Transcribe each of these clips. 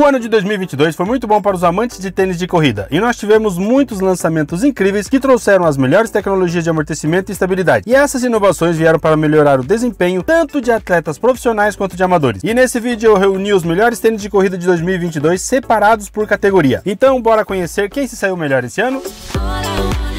O ano de 2022 foi muito bom para os amantes de tênis de corrida e nós tivemos muitos lançamentos incríveis que trouxeram as melhores tecnologias de amortecimento e estabilidade. E essas inovações vieram para melhorar o desempenho tanto de atletas profissionais quanto de amadores. E nesse vídeo eu reuni os melhores tênis de corrida de 2022 separados por categoria. Então bora conhecer quem se saiu melhor esse ano? Música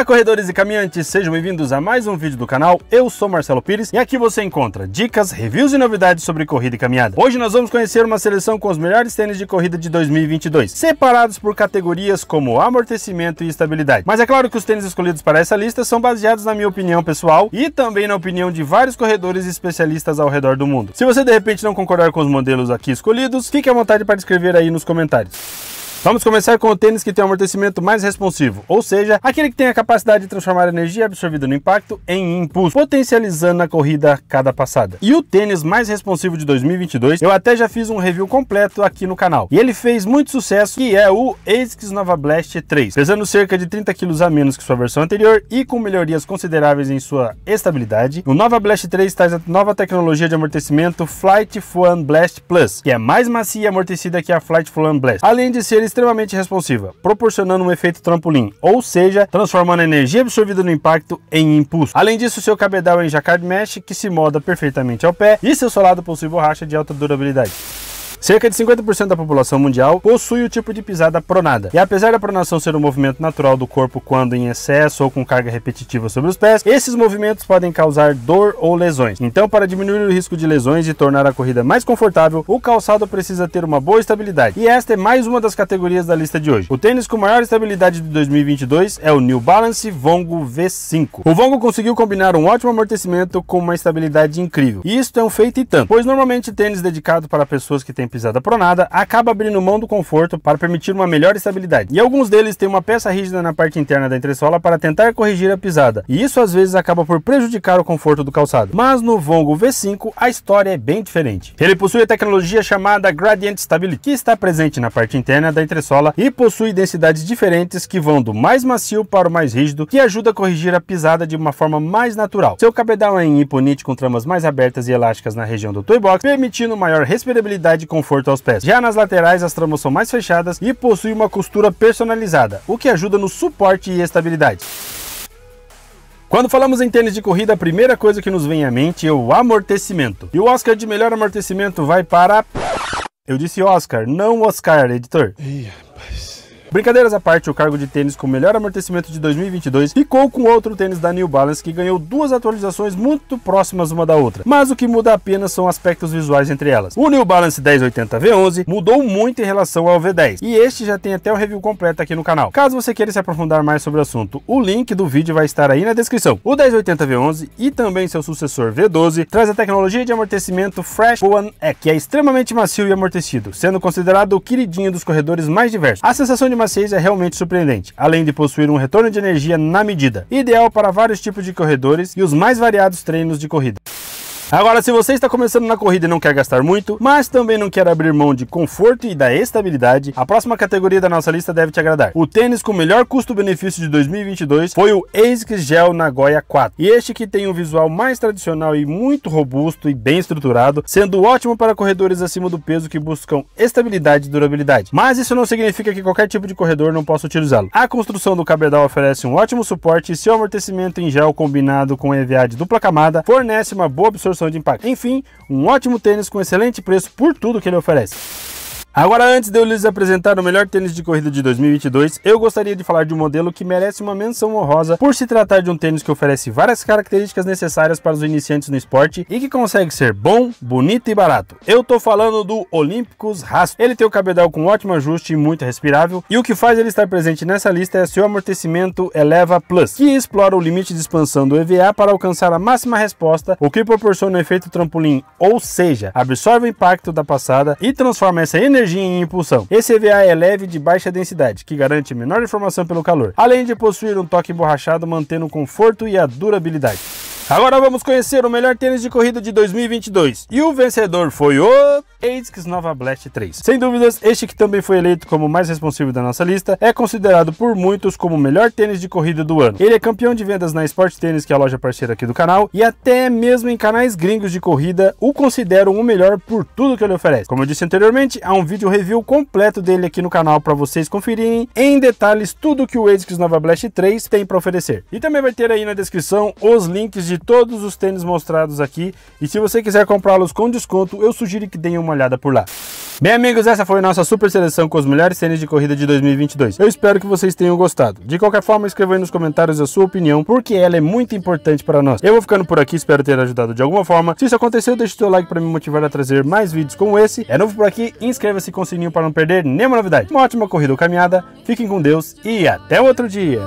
Olá, corredores e caminhantes, sejam bem-vindos a mais um vídeo do canal. Eu sou Marcelo Pires e aqui você encontra dicas, reviews e novidades sobre corrida e caminhada. Hoje nós vamos conhecer uma seleção com os melhores tênis de corrida de 2022, separados por categorias como amortecimento e estabilidade. Mas é claro que os tênis escolhidos para essa lista são baseados na minha opinião pessoal e também na opinião de vários corredores e especialistas ao redor do mundo. Se você de repente não concordar com os modelos aqui escolhidos, fique à vontade para escrever aí nos comentários. Vamos começar com o tênis que tem um amortecimento mais responsivo, ou seja, aquele que tem a capacidade de transformar a energia absorvida no impacto em impulso, potencializando a corrida a cada passada. E o tênis mais responsivo de 2022, eu até já fiz um review completo aqui no canal. E ele fez muito sucesso, que é o ASICS Nova Blast 3, pesando cerca de 30 kg a menos que sua versão anterior e com melhorias consideráveis em sua estabilidade. O Nova Blast 3 traz a nova tecnologia de amortecimento Flight Fuan Blast Plus, que é mais macia e amortecida que a Flight Fuan Blast, além de ser extremamente responsiva, proporcionando um efeito trampolim, ou seja, transformando a energia absorvida no impacto em impulso. Além disso, seu cabedal é em jacquard mesh, que se molda perfeitamente ao pé, e seu solado possui borracha de alta durabilidade. Cerca de 50% da população mundial possui o tipo de pisada pronada. E apesar da pronação ser um movimento natural do corpo quando em excesso ou com carga repetitiva sobre os pés, esses movimentos podem causar dor ou lesões. Então, para diminuir o risco de lesões e tornar a corrida mais confortável, o calçado precisa ter uma boa estabilidade. E esta é mais uma das categorias da lista de hoje. O tênis com maior estabilidade de 2022 é o New Balance Vongo V5. O Vongo conseguiu combinar um ótimo amortecimento com uma estabilidade incrível. E isto é um feito e tanto, pois normalmente tênis dedicado para pessoas que têm pisada pronada, acaba abrindo mão do conforto para permitir uma melhor estabilidade. E alguns deles têm uma peça rígida na parte interna da entressola para tentar corrigir a pisada, e isso às vezes acaba por prejudicar o conforto do calçado. Mas no Vongo V5 a história é bem diferente. Ele possui a tecnologia chamada Gradient Stability, que está presente na parte interna da entressola e possui densidades diferentes que vão do mais macio para o mais rígido, que ajuda a corrigir a pisada de uma forma mais natural. Seu cabedal é em hiponite com tramas mais abertas e elásticas na região do toy box, permitindo maior respirabilidade com conforto aos pés. Já nas laterais, as tramas são mais fechadas e possuem uma costura personalizada, o que ajuda no suporte e estabilidade. Quando falamos em tênis de corrida, a primeira coisa que nos vem à mente é o amortecimento. E o Oscar de melhor amortecimento vai para... Eu disse Oscar, não Oscar, editor. Ih, Brincadeiras à parte, o cargo de tênis com melhor amortecimento de 2022 ficou com outro tênis da New Balance que ganhou duas atualizações muito próximas uma da outra, mas o que muda apenas são aspectos visuais entre elas. O New Balance 1080 V11 mudou muito em relação ao V10 e este já tem até o review completo aqui no canal. Caso você queira se aprofundar mais sobre o assunto, o link do vídeo vai estar aí na descrição. O 1080 V11 e também seu sucessor V12 traz a tecnologia de amortecimento Fresh One E, que é extremamente macio e amortecido, sendo considerado o queridinho dos corredores mais diversos. A sensação de 6 é realmente surpreendente, além de possuir um retorno de energia na medida, ideal para vários tipos de corredores e os mais variados treinos de corrida. Agora, se você está começando na corrida e não quer gastar muito, mas também não quer abrir mão de conforto e da estabilidade, a próxima categoria da nossa lista deve te agradar. O tênis com melhor custo-benefício de 2022 foi o ASICS Gel Nagoya 4. E este que tem um visual mais tradicional e muito robusto e bem estruturado, sendo ótimo para corredores acima do peso que buscam estabilidade e durabilidade. Mas isso não significa que qualquer tipo de corredor não possa utilizá-lo. A construção do cabedal oferece um ótimo suporte e seu amortecimento em gel combinado com EVA de dupla camada fornece uma boa absorção de impacto. Enfim, um ótimo tênis com excelente preço por tudo que ele oferece. Agora, antes de eu lhes apresentar o melhor tênis de corrida de 2022, eu gostaria de falar de um modelo que merece uma menção honrosa por se tratar de um tênis que oferece várias características necessárias para os iniciantes no esporte e que consegue ser bom, bonito e barato. Eu tô falando do Olímpicos Rasp. Ele tem o cabedal com ótimo ajuste e muito respirável, e o que faz ele estar presente nessa lista é seu amortecimento Eleva Plus, que explora o limite de expansão do EVA para alcançar a máxima resposta, o que proporciona o efeito trampolim, ou seja, absorve o impacto da passada e transforma essa energia energia e impulsão. Esse EVA é leve de baixa densidade, que garante menor informação pelo calor, além de possuir um toque emborrachado mantendo o conforto e a durabilidade. Agora vamos conhecer o melhor tênis de corrida de 2022. E o vencedor foi o ASICS Nova Blast 3. Sem dúvidas, este que também foi eleito como o mais responsivo da nossa lista, é considerado por muitos como o melhor tênis de corrida do ano. Ele é campeão de vendas na Sport Tênis, que é a loja parceira aqui do canal, e até mesmo em canais gringos de corrida o consideram o melhor por tudo que ele oferece. Como eu disse anteriormente, há um vídeo review completo dele aqui no canal para vocês conferirem em detalhes tudo que o ASICS Nova Blast 3 tem para oferecer. E também vai ter aí na descrição os links de todos os tênis mostrados aqui, e se você quiser comprá-los com desconto, eu sugiro que dê uma uma olhada por lá. Bem, amigos, essa foi a nossa super seleção com os melhores cenas de corrida de 2022. Eu espero que vocês tenham gostado. De qualquer forma, escreva aí nos comentários a sua opinião, porque ela é muito importante para nós. Eu vou ficando por aqui, espero ter ajudado de alguma forma. Se isso aconteceu, deixe o seu like para me motivar a trazer mais vídeos como esse. É novo por aqui, inscreva-se com o sininho para não perder nenhuma novidade. Uma ótima corrida ou caminhada, fiquem com Deus e até outro dia!